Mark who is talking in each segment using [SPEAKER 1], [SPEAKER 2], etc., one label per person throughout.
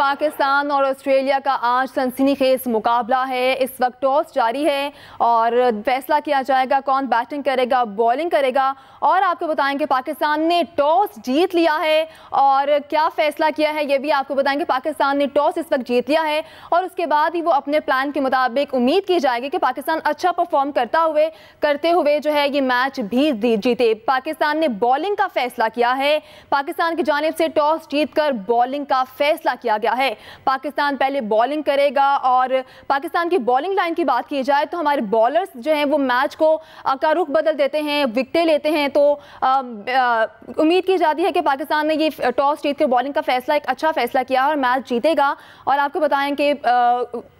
[SPEAKER 1] पाकिस्तान और ऑस्ट्रेलिया का आज सनसनी खेस मुकाबला है इस वक्त टॉस जारी है और फैसला किया जाएगा कौन बैटिंग करेगा बॉलिंग करेगा और आपको बताएंगे पाकिस्तान ने टॉस जीत लिया है और क्या फैसला किया है ये भी आपको बताएंगे पाकिस्तान ने टॉस इस वक्त जीत लिया है और उसके बाद ही वो अपने प्लान के मुताबिक उम्मीद की जाएगी कि पाकिस्तान अच्छा परफॉर्म करता हुए करते हुए जो है ये मैच भी जीते पाकिस्तान ने बॉलिंग का फैसला किया है पाकिस्तान की जानब से टॉस जीत बॉलिंग का फैसला किया गया किया है पाकिस्तान पहले बॉलिंग करेगा और पाकिस्तान की बॉलिंग लाइन की बात की जाए तो हमारे बॉलर्स जो हैं वो मैच को का रुख बदल देते हैं विकटें लेते हैं तो उम्मीद की जाती है कि पाकिस्तान ने ये टॉस जीत कर बॉलिंग का फैसला एक अच्छा फैसला किया और मैच जीतेगा और आपको बताएं कि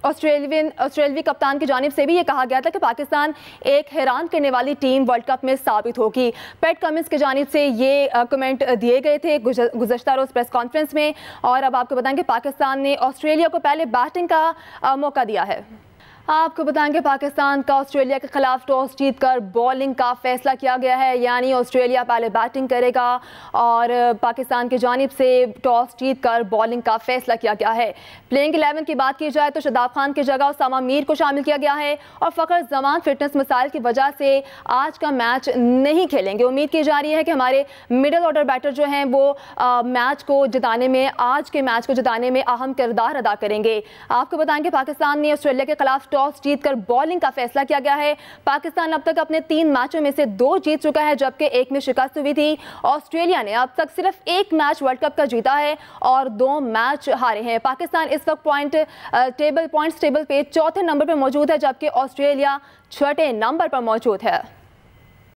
[SPEAKER 1] ऑस्ट्रेलियन ऑस्ट्रेलवी कप्तान की जानब से भी ये कहा गया था कि पाकिस्तान एक हैरान करने वाली टीम वर्ल्ड कप में साबित होगी पेट कमिंस की जानब से ये कमेंट दिए गए थे गुजशत रोज़ प्रेस कॉन्फ्रेंस में और अब आपको बताएं कि पाकिस्तान ने ऑस्ट्रेलिया को पहले बैटिंग का मौका दिया है आपको बताएंगे पाकिस्तान का ऑस्ट्रेलिया के खिलाफ टॉस जीतकर बॉलिंग का फैसला किया गया है यानी ऑस्ट्रेलिया पहले बैटिंग करेगा और पाकिस्तान की जानब से टॉस जीतकर बॉलिंग का फैसला किया गया है प्लेइंग एलेवन की बात की जाए तो शदाब खान की जगह उसामा मीर को शामिल किया गया है और फ़खर जमान फिटनेस मिसाइल की वजह से आज का मैच नहीं खेलेंगे उम्मीद की जा रही है कि हमारे मिडल ऑर्डर बैटर जो हैं वो आ, मैच को जिताने में आज के मैच को जिताने में अहम किरदार अदा करेंगे आपको बताएंगे पाकिस्तान ने ऑस्ट्रेलिया के खिलाफ टॉस जीतकर बॉलिंग का फैसला किया गया है पाकिस्तान अब तक अपने तीन मैचों में से दो जीत चुका है जबकि एक में शिकस्त हुई थी ऑस्ट्रेलिया ने अब तक सिर्फ एक मैच वर्ल्ड कप का जीता है और दो मैच हारे हैं पाकिस्तान इस वक्त पॉइंट टेबल पॉइंट्स टेबल पे चौथे नंबर पर मौजूद है जबकि ऑस्ट्रेलिया छठे नंबर पर मौजूद है